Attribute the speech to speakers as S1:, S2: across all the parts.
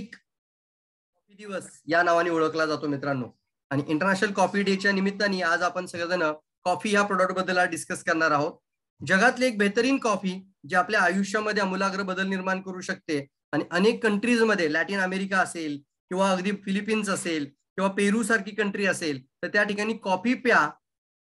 S1: Coffee दिवस या नावाने ओळखला जातो मित्रांनो आणि इंटरनॅशनल कॉफी डेच्या निमित्ताने आज आपण सगळेजण कॉफी या प्रोडक्ट बद्दल डिस्कस करणार आहोत जगातली एक बेहतरीन कॉफी जी आपल्या आयुष्यामध्ये अमूलाग्र बदल निर्माण करू शकते आणि अनेक कंट्रीजमध्ये लॅटिन अमेरिका असेल किंवा अगदी फिलिपिन्स असेल किंवा पेरू सारखी कंट्री असेल तर त्या ठिकाणी कॉफी प्या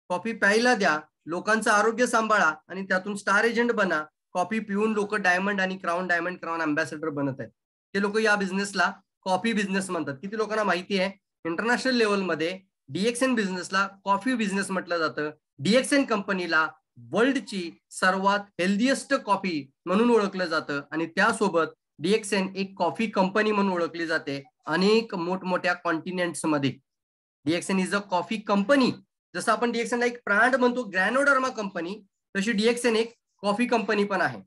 S1: कॉफी प्यायला द्या लोकांचं आरोग्य सांभाळा आणि त्यातून स्टार एजंट बना कॉफी पिऊन लोक डायमंड आणि क्राऊन डायमंड क्राऊन अम्बॅसेडर बनत आहेत ते लोक या बिझनेसला कॉफी बिझनेस म्हणतात किती लोकांना माहिती आहे इंटरनॅशनल लेवलमध्ये डीएक्सएन बिझनेसला कॉफी बिझनेस म्हटलं जातं डीएक्सएन कंपनीला वर्ल्डची सर्वात हेल्दीएस्ट कॉफी म्हणून ओळखलं जातं आणि त्यासोबत डीएक्सएन एक कॉफी कंपनी म्हणून ओळखली जाते अनेक मोठमोठ्या कॉन्टिनेंट्समध्ये DXN is a coffee company जसं आपण डीएक्सएनला एक ब्रँड म्हणतो ग्रॅनोडर्मा कंपनी तशी डीएक्सएन एक कॉफी कंपनी पण आहे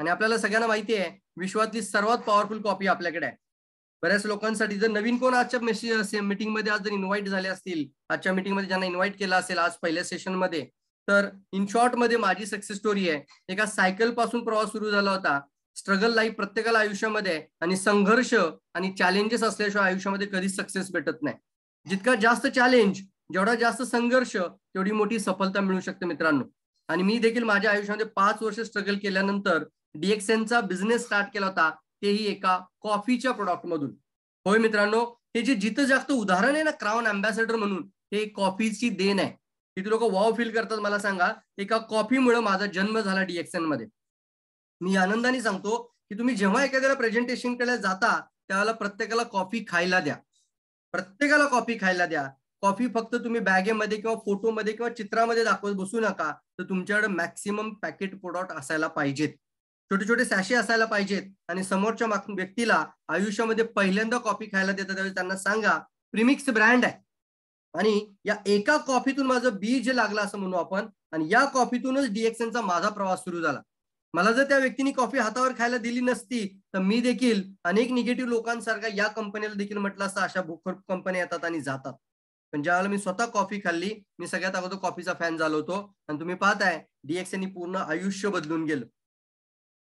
S1: आणि आपल्याला सगळ्यांना माहिती आहे विश्वातली सर्वात पॉवरफुल कॉपी आपल्याकडे आहे बऱ्याच लोकांसाठी जर नवीन कोण आजच्या मेसेज असेल मीटिंगमध्ये आज जर इन्व्हाइट झाले असतील आजच्या मीटिंगमध्ये ज्यांना इन्व्हाइट केला असेल आज पहिल्या सेशनमध्ये तर इन शॉर्ट मध्ये माझी सक्सेस स्टोरी आहे एका सायकल पासून प्रवास सुरू झाला होता स्ट्रगल लाईफ प्रत्येकाला आयुष्यामध्ये आणि संघर्ष आणि चॅलेंजेस असल्याशिवाय आयुष्यामध्ये कधीच सक्सेस भेटत नाही जितका जास्त चॅलेंज जेवढा जास्त संघर्ष तेवढी मोठी सफलता मिळू शकते मित्रांनो आणि मी देखील माझ्या आयुष्यामध्ये पाच वर्ष स्ट्रगल केल्यानंतर चा बिझनेस स्टार्ट केला होता तेही एका कॉफीच्या मधून होय मित्रांनो हे जे जिथं जास्त उदाहरण आहे ना क्राऊन अँबॅसेडर म्हणून हे कॉफीची देण आहे किती लोक वाव फील करतात मला सांगा एका कॉफीमुळे माझा जन्म झाला डीएक्सएन मध्ये मी आनंदाने सांगतो की तुम्ही जेव्हा एखाद्याला प्रेझेंटेशन करायला जाता त्यावेळेला प्रत्येकाला कॉफी खायला द्या प्रत्येकाला कॉफी खायला द्या कॉफी फक्त तुम्ही बॅगेमध्ये किंवा फोटोमध्ये किंवा चित्रामध्ये दाखवत बसू नका तर तुमच्याकडे मॅक्सिमम पॅकेट प्रोडक्ट असायला पाहिजेत छोटे छोटे सॅशे असायला पाहिजेत आणि समोरच्या व्यक्तीला आयुष्यामध्ये पहिल्यांदा कॉफी खायला देतात त्यावेळेस त्यांना सांगा प्रिमिक्स ब्रँड आहे आणि या एका कॉफीतून माझं बीज लागलं असं म्हणू आपण आणि या कॉफीतूनच डीएक्सएनचा माझा प्रवास सुरू झाला मला जर त्या व्यक्तीने कॉफी हातावर खायला दिली नसती तर मी देखील अनेक निगेटिव्ह लोकांसारखा या कंपनीला देखील म्हटलं असतं अशा भूखर कंपन्या येतात आणि जातात पण ज्यावेळेला मी स्वतः कॉफी खाल्ली मी सगळ्यात अगोदर कॉफीचा फॅन झालो होतो आणि तुम्ही पाहताय डीएक्सएनी पूर्ण आयुष्य बदलून गेलं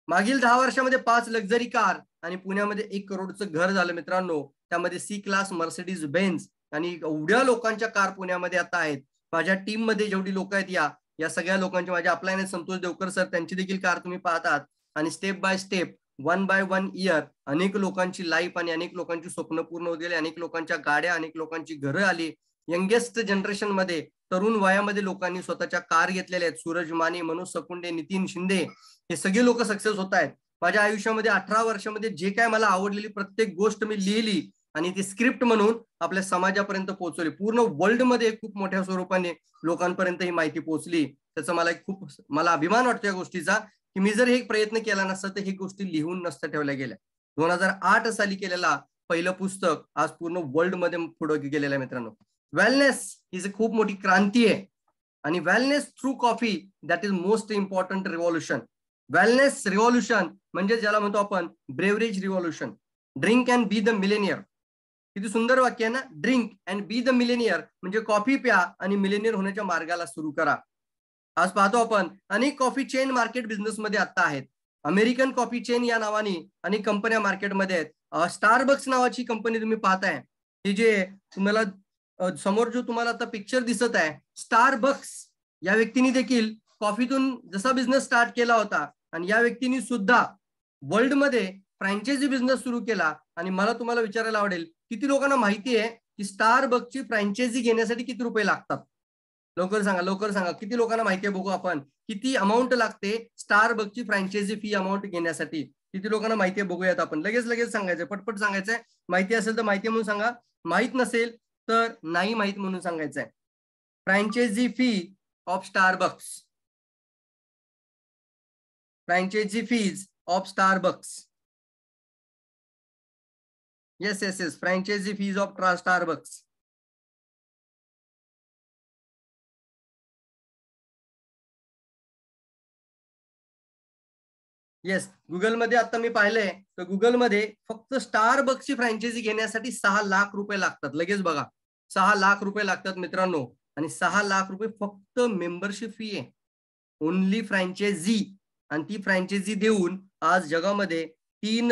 S1: मागील दहा वर्षामध्ये पाच लक्झरी कार आणि पुण्यामध्ये एक करोडचं घर झालं मित्रांनो त्यामध्ये सी क्लास मर्सिडीज बेन्स आणि एवढ्या लोकांच्या कार पुण्यामध्ये आता आहेत माझ्या टीम मध्ये जेवढी लोक आहेत या या सगळ्या लोकांचे माझ्या अप्लायने संतोष देवकर सर त्यांची देखील कार तुम्ही पाहतात आणि step by step one by one year अनेक लोकांची लाईफ आणि अनेक लोकांची स्वप्न पूर्ण होत गेली अनेक लोकांच्या गाड्या अनेक लोकांची घरं आली यंगेस्ट जनरेशन मध्ये तरुण वयामध्ये लोकांनी स्वतःच्या कार घेतलेल्या आहेत सूरज माने मनोज सकुंडे नितीन शिंदे हे सगळे लोक सक्सेस होत आहेत माझ्या आयुष्यामध्ये अठरा वर्षामध्ये जे काय मला आवडलेली प्रत्येक गोष्ट मी लिहिली आणि ती स्क्रिप्ट म्हणून आपल्या समाजापर्यंत पोहोचवली पूर्ण वर्ल्डमध्ये खूप मोठ्या स्वरूपाने लोकांपर्यंत ही माहिती पोहोचली त्याचा मला एक खूप मला अभिमान वाटतो या गोष्टीचा की मी जर हे प्रयत्न केला नसतं तर ही गोष्टी लिहून नसता ठेवल्या गेल्या दोन हजार आठ साली केलेला पहिलं पुस्तक आज पूर्ण वर्ल्डमध्ये पुढे गेलेलं आहे मित्रांनो वेलनेस ही खूप मोठी क्रांती आहे आणि wellness through coffee that is most important revolution wellness revolution म्हणजे ज्याला म्हणतो आपण beverage revolution drink and be the millionaire किती सुंदर वाक्य आहे ना drink and be the millionaire म्हणजे कॉफी प्या आणि मिलेनियर होण्याच्या मार्गाला सुरू करा आज पाहतो आपण अनेक कॉफी चेन मार्केट बिझनेसमध्ये आता आहेत अमेरिकन कॉफी चेन या नावाने अनेक कंपन्या मार्केटमध्ये आहेत स्टारबक्स नावाची कंपनी तुम्ही पाहताय ही जे तुम्हाला समोर जो तुम्हाला आता पिक्चर दिसत आहे स्टार बक्स या व्यक्तीने देखील कॉफीतून जसा बिझनेस स्टार्ट केला होता आणि या व्यक्तीने सुद्धा वर्ल्डमध्ये फ्रँचायझी बिझनेस सुरू केला आणि मला तुम्हाला विचारायला आवडेल किती लोकांना माहिती आहे की स्टार बक्सची फ्रँचायझी घेण्यासाठी किती रुपये लागतात लवकर सांगा लवकर सांगा किती लोकांना माहिती आहे बघू आपण किती अमाऊंट लागते स्टार बक्सची फ्रँचायझी फी अमाऊंट घेण्यासाठी किती लोकांना माहिती आहे बघूयात आपण लगेच लगेच सांगायचं पटपट सांगायचंय माहिती असेल तर माहिती म्हणून सांगा माहीत नसेल तर नाही माहित म्हणून सांगायचंय franchise fee of Starbucks franchise fees of Starbucks yes yes yes franchise fees of Starbucks yes गुगलमध्ये आता मी पाहिलंय तर गुगलमध्ये फक्त स्टारबक्सची फ्रँचायझी घेण्यासाठी सहा लाख रुपये लागतात लगेच बघा सहा लाख रुपये लागतात मित्रांनो आणि सहा लाख रुपये फक्त मेंबरशिप फी आहे ओनली फ्रँचायझी आणि ती फ्रँचायझी देऊन आज जगामध्ये तीन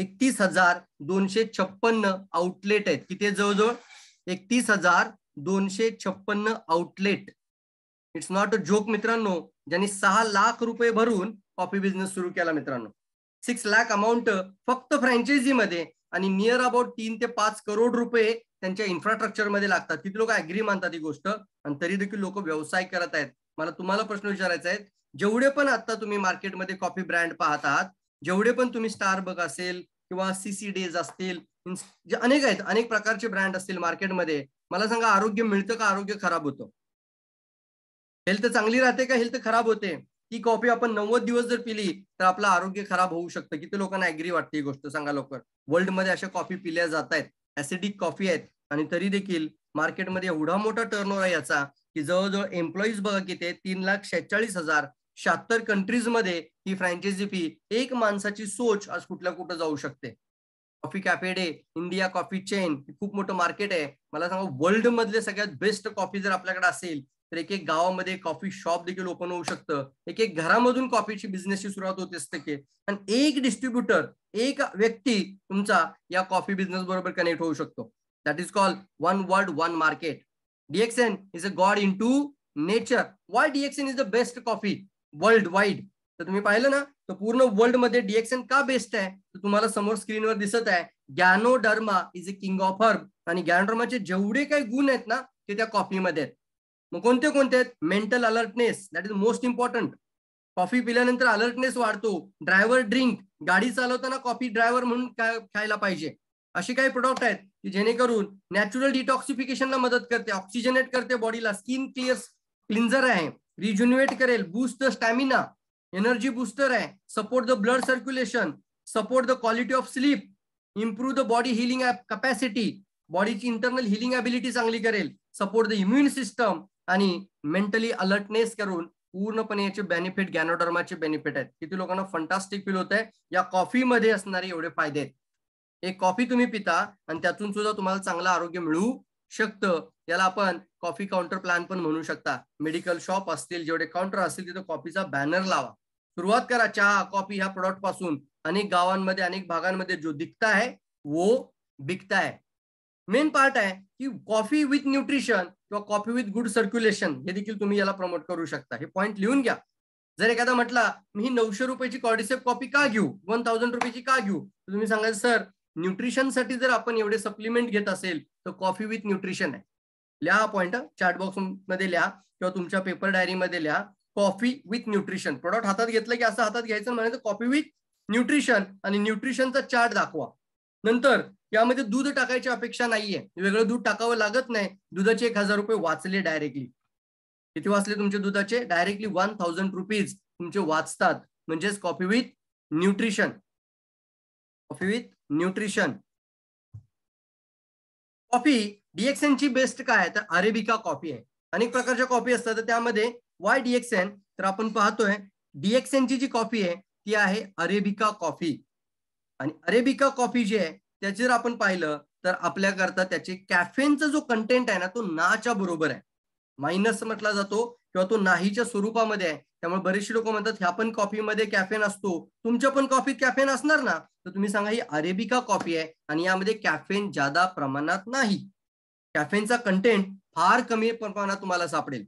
S1: एकतीस हजार दोनशे छप्पन्न आउटलेट आहेत किती जवळजवळ एकतीस हजार दोनशे छप्पन्न outlet it's not a joke मित्रांनो ज्यांनी सहा लाख रुपये भरून कॉफी बिझनेस सुरू केला मित्रांनो सिक्स लाख अमाऊंट फक्त मध्ये आणि नियर अबाउट तीन ते पाच करोड रुपये त्यांच्या इन्फ्रास्ट्रक्चरमध्ये लागतात किती लोक अग्री मानतात ही गोष्ट आणि तरी देखील लोक व्यवसाय करत आहेत मला तुम्हाला प्रश्न विचारायचा आहे जेवढे पण आता तुम्ही मार्केटमध्ये कॉफी ब्रँड पाहत आहात जेवढे पण तुम्ही स्टारबक असेल किंवा सीसी डेज असतील जे अनेक आहेत अनेक प्रकारचे ब्रँड असतील मार्केटमध्ये मला सांगा आरोग्य मिळतं का आरोग्य खराब होतं हेल्थ चांगली राहते का हेल्थ खराब होते ती कॉफी आपण नव्वद दिवस जर पिली तर आपलं आरोग्य खराब होऊ शकतं किती लोकांना ऍग्री वाटते ही गोष्ट सांगा लवकर वर्ल्डमध्ये अशा कॉफी पिल्या जात आहेत ऍसिडिक कॉफी आहेत आणि तरी देखील मार्केटमध्ये एवढा मोठा टर्न ओव्हर आहे याचा की जवळजवळ एम्प्लॉईज बघा किती तीन लाख शेहेचाळीस हजार शहात्तर कंट्रीजमध्ये ही फ्रँचायझी फी एक माणसाची सोच आज कुठल्या कुठं जाऊ शकते coffee cafe day India coffee chain खूप मोठं मार्केट आहे मला सांगा वर्ल्ड मधले सगळ्यात बेस्ट कॉफी जर आपल्याकडे असेल तर एक एक गावामध्ये कॉफी शॉप देखील ओपन होऊ शकतं एक एक घरामधून कॉफीची बिझनेसची सुरुवात होते असते की आणि एक डिस्ट्रीब्युटर एक व्यक्ती तुमचा या कॉफी बिझनेस बरोबर कनेक्ट होऊ शकतो that is call one world one market DXN is a god in to nature why DXN is the best coffee world wide तर तुम्ही पाहिलं ना तर पूर्ण वर्ल्ड मध्ये डीएक्सएन का बेस्ट आहे तर तुम्हाला समोर स्क्रीनवर दिसत आहे ganoderma is a king of herb आणि गॅनोडर्माचे जेवढे काही गुण आहेत ना ते त्या कॉफीमध्ये आहेत मग कोणते कोणते आहेत mental alertness that is most important coffee पिल्यानंतर अलर्टनेस वाढतो ड्रायव्हर ड्रिंक गाडी चालवताना कॉफी ड्रायव्हर म्हणून खायला पाहिजे असे काही प्रोडक्ट आहेत की जेणेकरून नॅचरल डिटॉक्सिफिकेशनला मदत करते ऑक्सिजनेट करते बॉडीला स्किन क्लिअर क्लिन्झर आहे रिज्युनिवेट करेल boost the stamina energy booster आहे support the blood circulation support the quality of sleep improve the body healing capacity बॉडीची इंटरनल हिलिंग ॲबिलिटी चांगली करेल सपोर्ट द इम्युन सिस्टम आणि मेंटली अलर्टनेस करून पूर्णपणे याचे बेनिफिट गॅनोडर्माचे बेनिफिट आहेत किती लोकांना फंटास्टिक फील होत आहे या कॉफीमध्ये असणारे एवढे फायदे आहेत एक कॉफी तुम्ही पिता आणि त्यातून सुद्धा तुम्हाला चांगलं आरोग्य मिळू शकतं याला आपण कॉफी काउंटर प्लॅन पण म्हणू शकता मेडिकल शॉप असतील जेवढे काउंटर असतील तिथे कॉफीचा बॅनर लावा सुरुवात करा चहा कॉफी ह्या प्रॉडक्ट पासून अनेक गावांमध्ये अनेक भागांमध्ये जो दिखता है वो बिकता है मेन पार्ट आहे की कॉफी विथ न्यूट्रिशन किंवा कॉफी विथ गुड सर्क्युलेशन हे देखील तुम्ही याला प्रमोट करू शकता हे पॉईंट लिहून घ्या
S2: जर एखादा म्हटला
S1: मी नऊशे रुपयाची कॉडिसेप कॉफी का घेऊ वन थाउजंड रुपयाची का घेऊ तर तुम्ही सांगाल सर न्यूट्रिशनसाठी जर आपण एवढे सप्लिमेंट घेत असेल तर कॉफी विथ न्यूट्रिशन आहे लिहा हा पॉईंट चार्ट बॉक्स मध्ये लिहा किंवा तुमच्या पेपर डायरी मध्ये लिहा कॉफी विथ न्यूट्रिशन प्रॉडक्ट हातात घेतलं की असं हातात घ्यायचं म्हणायचं कॉफी विथ न्यूट्रिशन आणि न्यूट्रिशनचा चार्ट दाखवा नंतर यामध्ये दूध टाकायची अपेक्षा नाहीये वेगळं दूध टाकावं लागत नाही दुधाचे एक हजार रुपये वाचले डायरेक्टली किती वाचले तुमचे दुधाचे डायरेक्टली वन थाउजंड रुपीज तुमचे वाचतात म्हणजेच coffee with nutrition coffee with nutrition coffee DXN ची बेस्ट काय आहे तर अरेबिका कॉफी आहे अनेक प्रकारच्या कॉफी असतात तर त्यामध्ये वाय डीएक्सएन तर आपण पाहतोय डीएक्सएन ची जी कॉफी आहे ती आहे अरेबिका कॉफी आणि अरेबिका कॉफी जी आहे त्याचे जर आपण पाहिलं तर आपल्याकरता त्याचे कॅफेनचा जो कंटेंट आहे ना तो नाच्या बरोबर आहे मायनस म्हटला जातो किंवा तो नाहीच्या स्वरूपामध्ये आहे त्यामुळे बरेचसे लोक म्हणतात ह्या पण कॉफीमध्ये कॅफेन असतो तुमच्या पण कॉफीत कॅफेन असणार ना तर तुम्ही सांगा ही अरेबिका कॉफी आहे आणि यामध्ये कॅफेन ज्यादा प्रमाणात नाही कॅफेनचा कंटेंट फार कमी प्रमाणात तुम्हाला सापडेल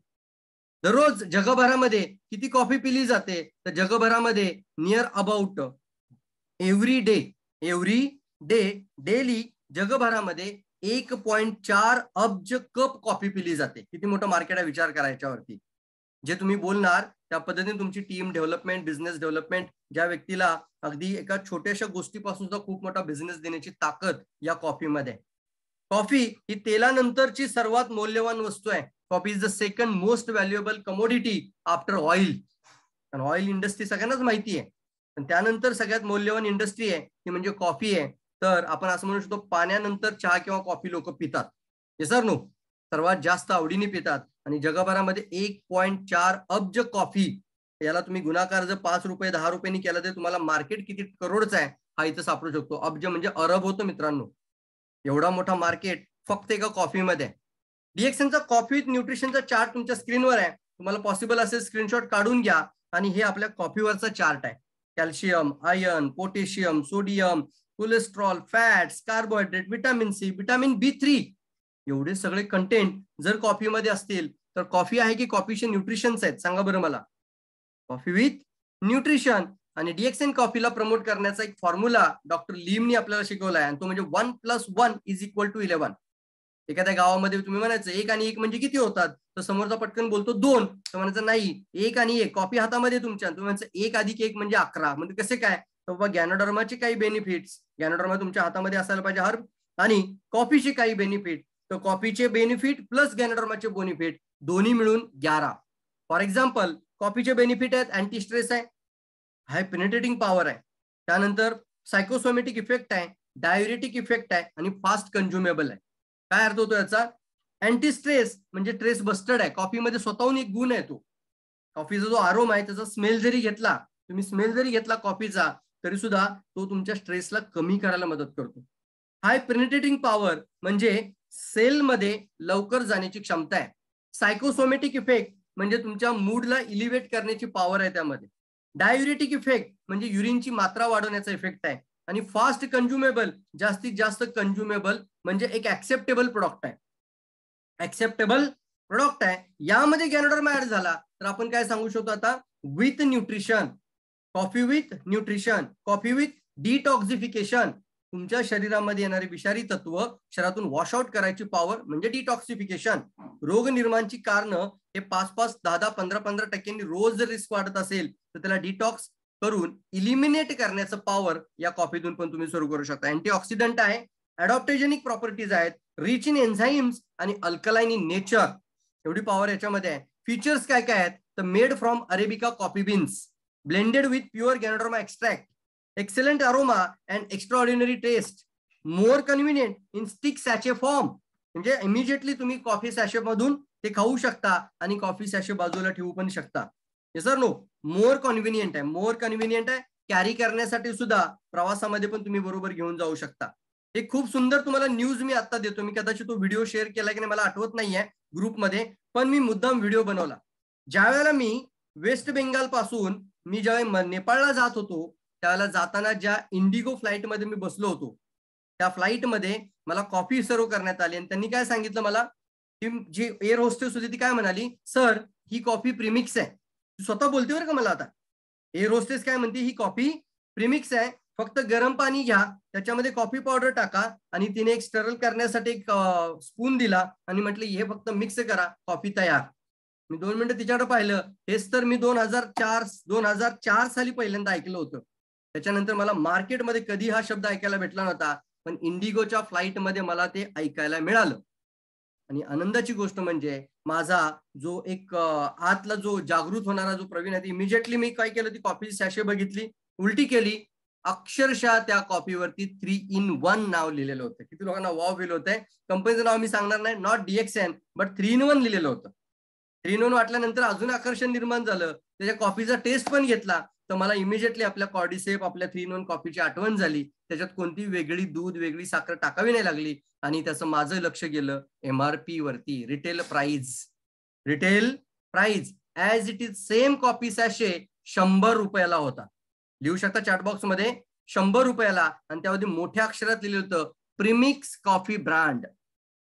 S1: दररोज जगभरामध्ये किती कॉफी पिली जाते तर जगभरामध्ये near about every day every day daily जगभरामध्ये एक पॉईंट चार अब्ज कप कॉफी पिली जाते किती मोठं मार्केट आहे विचार करायच्यावरती जे तुम्ही बोलणार त्या पद्धतीने तुमची टीम डेव्हलपमेंट बिझनेस डेव्हलपमेंट ज्या व्यक्तीला अगदी एका छोट्याशा गोष्टीपासून सुद्धा खूप मोठा बिझनेस देण्याची ताकद या कॉफीमध्ये कॉफी ही तेलानंतरची सर्वात मौल्यवान वस्तू आहे coffee is the second most valuable commodity after oil oil industry सगळ्यांनाच माहिती आहे पण त्यानंतर सगळ्यात मौल्यवान इंडस्ट्री आहे ती म्हणजे कॉफी आहे तर आपण असं म्हणू शकतो पाण्यानंतर चहा किंवा कॉफी लोक पितात हे सर नो सर्वात जास्त आवडीने पितात आणि जगभरामध्ये एक पॉईंट चार अब्ज कॉफी याला तुम्ही गुणाकार जर पाच रुपये दहा रुपयांनी केला तर तुम्हाला मार्केट किती करोडचा आहे हा इथं सापडू शकतो अब्ज म्हणजे अरब होतो मित्रांनो एवढा मोठा मार्केट फक्त एका कॉफीमध्ये डीएक्सएनचा कॉफी न्यूट्रिशनचा चार्ट तुमच्या स्क्रीनवर आहे तुम्हाला पॉसिबल असेल स्क्रीनशॉट काढून घ्या आणि हे आपल्या कॉफीवरचा चार्ट आहे calcium iron potassium sodium cholesterol fats carbohydrate vitamin C vitamin B three एवढे सगळे कंटेंट जर कॉफीमध्ये असतील तर कॉफी आहे की कॉफीचे न्यूट्रिशन्स आहेत सांगा बरं मला कॉफी विथ न्यूट्रिशन आणि डीएक्सएन कॉफीला प्रमोट करण्याचा एक फॉर्म्युला डॉक्टर लिमनी आपल्याला शिकवला आहे आणि तो म्हणजे one plus one is equal to eleven एखाद्या गावामध्ये तुम्ही म्हणायचं एक आणि एक म्हणजे किती होतात तर समोरचा पटकन बोलतो दोन तर म्हणायचं नाही एक आणि एक कॉफी हातामध्ये तुमच्या तुम्ही म्हणायचं एक अधिक एक म्हणजे अकरा म्हणजे कसे काय तर बाबा गॅनोडर्माचे काही बेनिफिट्स गॅनोडर्मा तुमच्या हातामध्ये असायला पाहिजे हर्ब आणि कॉफीचे काही बेनिफिट तर कॉफीचे बेनिफिट प्लस गॅनोडर्माचे बेनिफिट दोन्ही मिळून ग्यारा फॉर एक्झाम्पल कॉफीचे बेनिफिट आहेत अँटी स्ट्रेस आहे हाय पेनिटेटिंग पॉवर आहे त्यानंतर सायकोसोमेटिक इफेक्ट आहे डायुरेटिक इफेक्ट आहे आणि फास्ट कंझ्युमेबल आहे काय अर्थ होतो याचा अँटी स्ट्रेस म्हणजे स्ट्रेस बस्टर्ड आहे कॉफीमध्ये स्वतःहून एक गुण आहे तो कॉफीचा जो आरोम आहे त्याचा स्मेल जरी घेतला तुम्ही स्मेल जरी घेतला कॉफीचा तरी सुद्धा तो तुमच्या स्ट्रेसला कमी करायला मदत करतो हाय प्रिनेटेटिंग पॉवर म्हणजे सेलमध्ये लवकर जाण्याची क्षमता आहे सायकोसोमेटिक इफेक्ट म्हणजे तुमच्या मूडला इलिव्हेट करण्याची पॉवर आहे त्यामध्ये डायुरेटिक इफेक्ट म्हणजे युरिनची मात्रा वाढवण्याचा इफेक्ट आहे आणि फास्ट कंझ्युमेबल जास्तीत जास्त कंझ्युमेबल म्हणजे एक ऍक्सेप्टेबल प्रोडक्ट आहे ऍक्सेप्टेबल प्रोडक्ट आहे यामध्ये गॅनोडर्मा ऍड झाला तर आपण काय सांगू शकतो आता with nutrition coffee with nutrition coffee with detoxification तुमच्या शरीरामध्ये येणारे विषारी तत्व शरीरातून वॉश आउट करायची पॉवर म्हणजे डिटॉक्सिफिकेशन रोगनिर्माणची कारणं हे पाच पाच दहा दहा पंधरा पंधरा टक्क्यांनी रोज जर रिस्क वाढत असेल तर त्याला डिटॉक्स करून इलिमिनेट करण्याचं पॉवर या कॉफीतून पण तुम्ही सुरू करू शकता अँटीऑक्सिडंट आहे अडॉप्टेजेनिक प्रॉपर्टीज आहेत रिच इन एन्झाईम्स आणि अल्कलाईन इन नेचर एवढी पॉवर याच्यामध्ये आहे फीचर्स काय काय आहेत तर made from arabica coffee beans blended with pure Ganoderma extract. Excellent aroma and extraordinary taste. More convenient in stick sachet form म्हणजे इमिजिएटली तुम्ही कॉफी सॅशे मधून ते खाऊ शकता आणि कॉफी सॅशे बाजूला ठेवू पण शकता सर नो मोर कॉन्व्हिनियंट आहे मोर कन्व्हिनियंट आहे कॅरी करण्यासाठी सुद्धा प्रवासामध्ये पण तुम्ही बरोबर घेऊन जाऊ शकता हे खूप सुंदर तुम्हाला न्यूज मी आता देतो मी कदाचित तो व्हिडिओ शेअर केला की नाही मला आठवत नाहीये ग्रुपमध्ये पण मी मुद्दाम व्हिडिओ बनवला ज्या वेळेला मी वेस्ट बेंगाल पासून मी ज्यावेळी नेपाळला जात होतो त्यावेळेला जाताना ज्या इंडिगो फ्लाईटमध्ये मी बसलो होतो त्या फ्लाईटमध्ये मला कॉफी सर्व करण्यात आली आणि त्यांनी काय सांगितलं मला ती जी एअर होस्टेस होती ती काय म्हणाली सर ही कॉफी प्रिमिक्स आहे तू स्वतः बोलते बरं का मला आता एअर होस्टेस काय म्हणते ही कॉफी प्रिमिक्स आहे फक्त गरम पाणी घ्या त्याच्यामध्ये कॉफी पावडर टाका आणि तिने एक स्टरल करण्यासाठी एक स्पून दिला आणि म्हटलं हे फक्त मिक्स करा कॉफी तयार मी दोन मिनिटं तिच्याकडे पाहिलं हेच तर मी दोन हजार चार दोन हजार चार साली पहिल्यांदा ऐकलं होतं त्याच्यानंतर मला मार्केटमध्ये कधी हा शब्द ऐकायला भेटला नव्हता पण इंडिगोच्या फ्लाईटमध्ये मला ते ऐकायला मिळालं आणि आनंदाची गोष्ट म्हणजे माझा जो एक आतला जो जागृत होणारा जो प्रवीण आहे इमिजिएटली मी काय केलं ती कॉपी सॅशे बघितली उलटी केली अक्षरशः त्या कॉपीवरती थ्री इन वन नाव लिहिलेलं होतं किती लोकांना वाव होत होतंय कंपनीचं नाव मी सांगणार नाही not DXN but three in one लिहिलेलं होतं रिनोन वाटल्यानंतर अजून आकर्षण निर्माण झालं त्याच्या कॉफीचा टेस्ट पण घेतला तर मला इमिजिएटली आपल्या कॉडीसेप आपल्या थ्री नोन कॉफीची आठवण झाली त्याच्यात कोणती वेगळी दूध वेगळी साखर टाकावी नाही लागली आणि त्याचं माझं लक्ष गेलं एमआरपी वरती retail price retail price as it is same coffee sachet शंभर रुपयाला होता लिहू शकता चॅटबॉक्स मध्ये शंभर रुपयाला आणि त्यामध्ये मोठ्या अक्षरात लिहिलं होतं premix coffee brand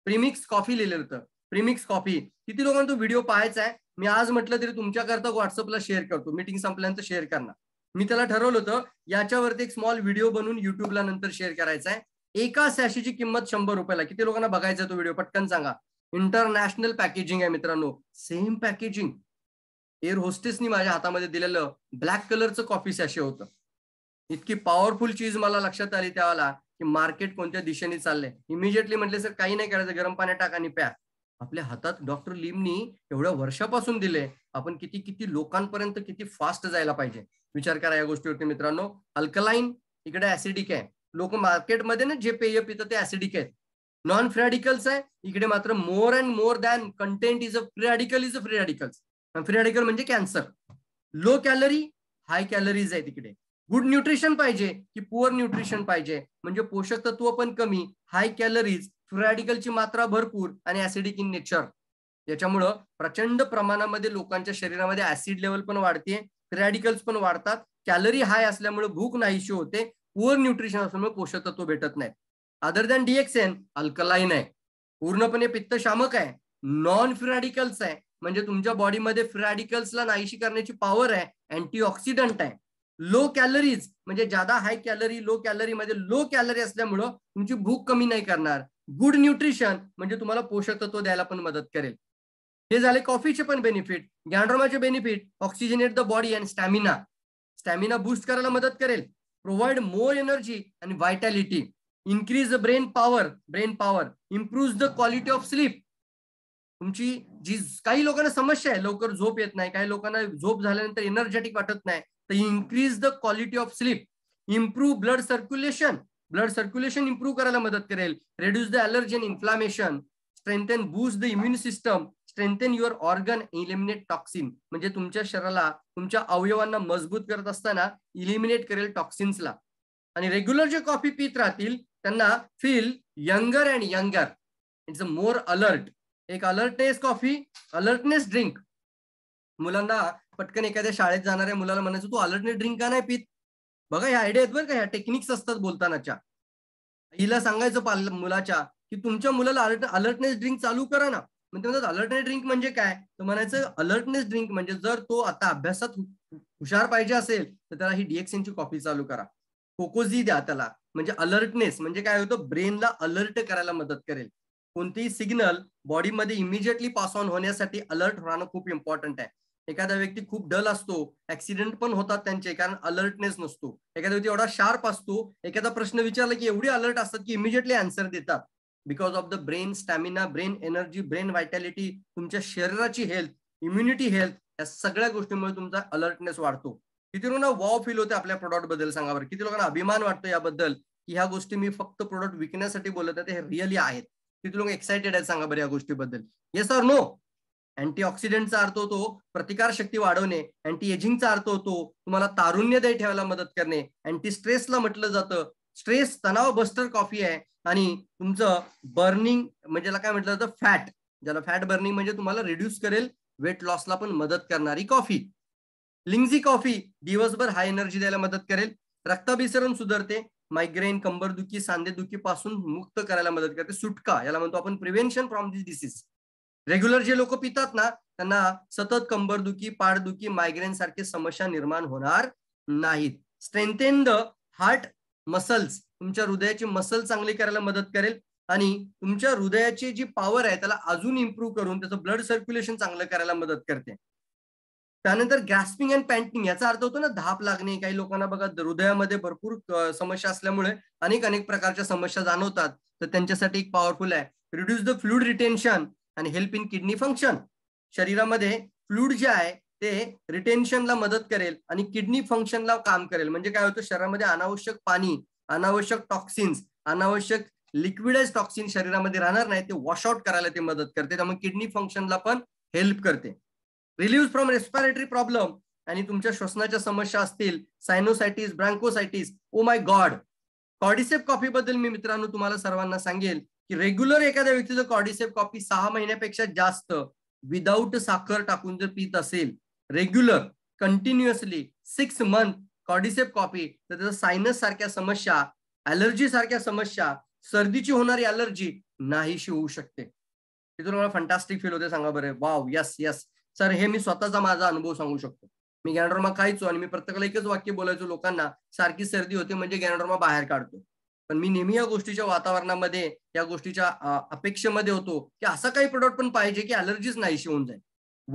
S1: premix coffee लिहिलं होतं प्रिमिक्स कॉफी किती लोकांना तो व्हिडिओ पाहायचा आहे मी आज म्हटलं तरी तुमच्याकरता व्हॉट्सअपला शेअर करतो मीटिंग संपल्यानंतर शेअर करणार मी त्याला ठरवलं होतं याच्यावरती एक स्मॉल व्हिडिओ बनवून युट्यूबला नंतर शेअर करायचा आहे एका सॅशीची किंमत शंभर रुपयाला किती लोकांना बघायचा तो व्हिडिओ पटकन सांगा इंटरनॅशनल पॅकेजिंग आहे मित्रांनो सेम पॅकेजिंग एअर होस्टेसनी माझ्या हातामध्ये दिलेलं ब्लॅक कलरचं कॉफी सॅशे होतं इतकी पॉवरफुल चीज मला लक्षात आली त्याला की मार्केट कोणत्या दिशेने चाललंय इमिजिएटली म्हटले सर काही नाही करायचं गरम पाण्यात टाका आणि प्या आपल्या हातात डॉक्टर लिमनी एवढ्या वर्षापासून दिले आपण किती किती लोकांपर्यंत किती फास्ट जायला पाहिजे विचार करा या गोष्टीवरती मित्रांनो अल्कलाईन इकडे ऍसिडिक आहे लोक मार्केटमध्ये ना जे पेय पीत ते ऍसिडिक आहेत नॉन फ्रॅडिकल्स आहे इकडे मात्र more and more than content is a free radical is a free free radical म्हणजे cancer low calorie high calories आहे तिकडे गुड न्यूट्रिशन पाहिजे की पुअर न्यूट्रिशन पाहिजे म्हणजे पोषक तत्व पण कमी हाय कॅलरीज फ्री ची मात्रा भरपूर आणि ऍसिडिक इन नेचर याच्यामुळं प्रचंड प्रमाणामध्ये लोकांच्या शरीरामध्ये ऍसिड लेवल पण वाढते रॅडिकल्स पण वाढतात कॅलरी हाय असल्यामुळे भूक नाहीशी होते पुअर न्यूट्रिशन असल्यामुळे पोषक तत्व भेटत नाही अदर दॅन डीएक्सएन अल्कलाईन आहे पूर्णपणे पित्तशामक आहे नॉन फ्रॅडिकल्स आहे म्हणजे तुमच्या बॉडीमध्ये फ्रॅडिकल्सला नाहीशी करण्याची पॉवर आहे अँटीऑक्सिडंट आहे लो कॅलरीज म्हणजे ज्यादा हाय कॅलरी लो कॅलरीमध्ये लो कॅलरी असल्यामुळं तुमची भूक कमी नाही करणार गुड न्यूट्रिशन म्हणजे तुम्हाला पोषक तत्व द्यायला पण मदत करेल हे झाले कॉफीचे पण बेनिफिट गॅन्ड्रोमाचे benefit oxygenate the body and stamina stamina boost करायला मदत करेल provide more energy and vitality increase the brain power brain power improve the quality of sleep तुमची जी काही लोकांना समस्या आहे लवकर झोप येत नाही काही लोकांना झोप झाल्यानंतर एनर्जेटिक वाटत नाही तर increase the quality of sleep improve blood circulation blood circulation improve करायला मदत करेल reduce the allergen inflammation strengthen boost the immune system strengthen your organ eliminate toxin म्हणजे तुमच्या शरीराला तुमच्या अवयवांना मजबूत करत असताना इलिमिनेट करेल टॉक्सिन्सला आणि रेग्युलर जे कॉफी पित राहतील त्यांना feel younger and younger it's a more alert एक अलर्टनेस कॉफी अलर्टनेस ड्रिंक मुलांना पटकन एखाद्या शाळेत जाणाऱ्या मुलाला म्हणायचं तू अलर्टनेस ड्रिंक का नाही पीत बघा ह्या आयडियात बरं का ह्या टेक्निक्स असतात बोलतानाच्या हिला सांगायचं पाल मुलाच्या की तुमच्या मुलाला अलर्ट अलर्टनेस ड्रिंक चालू करा ना म्हणजे म्हणतात अलर्टनेस ड्रिंक म्हणजे काय तर म्हणायचं अलर्टनेस ड्रिंक म्हणजे जर तो आता अभ्यासात हुशार पाहिजे असेल तर त्याला ही डीएक्सएनची कॉफी चालू करा कोकोजी द्या त्याला म्हणजे अलर्टनेस म्हणजे काय होतं ब्रेनला अलर्ट करायला मदत करेल कोणतीही सिग्नल बॉडीमध्ये इमिजिएटली पास ऑन होण्यासाठी अलर्ट होणं खूप इम्पॉर्टंट आहे एखादा व्यक्ती खूप डल असतो ऍक्सिडेंट पण होतात त्यांचे कारण अलर्टनेस नसतो एखादा व्यक्ती एवढा शार्प असतो एखादा प्रश्न विचारला की एवढी अलर्ट असतात की इमिजिएटली आन्सर देतात because of the brain stamina brain energy brain vitality तुमच्या शरीराची हेल्थ इम्युनिटी हेल्थ या सगळ्या गोष्टीमुळे तुमचा अलर्टनेस वाढतो किती लोकांना वाव फील होते आपल्या प्रॉडक्ट बद्दल सांगा बरं किती लोकांना अभिमान वाटतो याबद्दल की ह्या गोष्टी मी फक्त प्रोडक्ट विकण्यासाठी बोलत आहे हे रिअली आहेत किती लोक एक्साइटेड आहेत सांगा बरं या गोष्टीबद्दल येस आर नो ऑक्सिडेंटचा अर्थ होतो प्रतिकारशक्ती वाढवणे अँटी एजिंगचा अर्थ होतो तुम्हाला तारुण्यदायी ठेवायला मदत करणे अँटी स्ट्रेसला म्हटलं जातं स्ट्रेस तणाव बस्टर कॉफी आहे आणि तुमचं बर्निंग म्हणजे काय म्हटलं जातं फॅट ज्याला फॅट बर्निंग म्हणजे तुम्हाला रिड्यूस करेल वेट लॉसला पण मदत करणारी कॉफी लिंगजी कॉफी दिवसभर हाय एनर्जी द्यायला मदत करेल रक्ताभिसरण सुधारते मायग्रेन कंबरदुखी सांधेदुखी पासून मुक्त करायला मदत करते सुटका याला म्हणतो आपण prevention from this disease regular जे लोक पितात ना त्यांना सतत कंबरदुखी पाडदुखी मायग्रेन सारखे समस्या निर्माण होणार नाहीत स्ट्रेंथेन द हार्ट मसल्स तुमच्या हृदयाची मसल चांगली करायला मदत करेल आणि तुमच्या हृदयाची जी पॉवर आहे त्याला अजून इम्प्रूव्ह करून त्याचं ब्लड सर्क्युलेशन चांगलं करायला मदत करते त्यानंतर ग्रॅस्पिंग अँड पॅन्टिंग याचा अर्थ होतो ना धाप लागणे काही लोकांना बघा हृदयामध्ये भरपूर समस्या असल्यामुळे अनेक अनेक प्रकारच्या समस्या जाणवतात तर त्यांच्यासाठी एक पॉवरफुल आहे रिड्यूस द फ्लूड रिटेन्शन आणि हेल्प इन किडनी फंक्शन शरीरामध्ये फ्लूड जे आहे ते रिटेन्शनला मदत करेल आणि किडनी फंक्शनला काम करेल म्हणजे काय होतं शरीरामध्ये अनावश्यक पाणी अनावश्यक टॉक्सिन्स अनावश्यक लिक्विडाइज टॉक्सिन शरीरामध्ये राहणार नाही ते वॉश वॉशआउट करायला ते मदत करते त्यामुळे किडनी फंक्शनला पण हेल्प करते रिलीव्ह फ्रॉम रेस्पिरेटरी प्रॉब्लेम आणि तुमच्या श्वसनाच्या समस्या असतील sinusitis bronchitis oh my god cordyceps coffee बद्दल मी मित्रांनो तुम्हाला सर्वांना सांगेल की रेग्युलर एखाद्या व्यक्तीचं कॉडिसेप कॉफी सहा महिन्यापेक्षा जास्त विदाऊट साखर टाकून जर पित असेल regular continuously six month cordyceps coffee तर त्याचा सायनस सारख्या समस्या अलर्जी सारख्या समस्या सर्दीची होणारी अलर्जी नाहीशी होऊ शकते तिथून मला फंटास्टिक फील होते सांगा बरं वाव यस यस सर हे मी स्वतःचा माझा अनुभव सांगू शकतो मी गॅनड्रोमा खायचो आणि मी प्रत्येकाला एकच वाक्य बोलायचो लोकांना सारखी सर्दी होते म्हणजे गॅनड्रोमा बाहेर काढतो पण मी नेहमी या गोष्टीच्या वातावरणामध्ये या गोष्टीच्या अपेक्षेमध्ये होतो की असा काही प्रोडक्ट पण पाहिजे की अलर्जीच नाहीशी होऊन जाईल